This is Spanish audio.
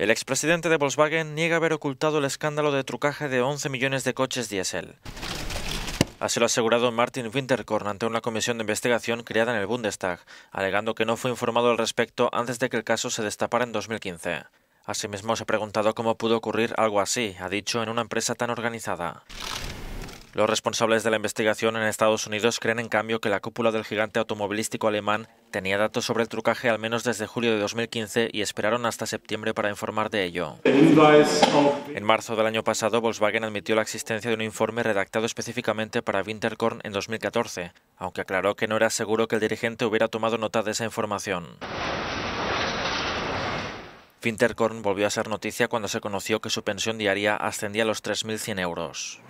El expresidente de Volkswagen niega haber ocultado el escándalo de trucaje de 11 millones de coches diésel. Así lo ha asegurado Martin Winterkorn ante una comisión de investigación creada en el Bundestag, alegando que no fue informado al respecto antes de que el caso se destapara en 2015. Asimismo, se ha preguntado cómo pudo ocurrir algo así, ha dicho, en una empresa tan organizada. Los responsables de la investigación en Estados Unidos creen, en cambio, que la cúpula del gigante automovilístico alemán tenía datos sobre el trucaje al menos desde julio de 2015 y esperaron hasta septiembre para informar de ello. En marzo del año pasado, Volkswagen admitió la existencia de un informe redactado específicamente para Winterkorn en 2014, aunque aclaró que no era seguro que el dirigente hubiera tomado nota de esa información. Winterkorn volvió a ser noticia cuando se conoció que su pensión diaria ascendía a los 3.100 euros.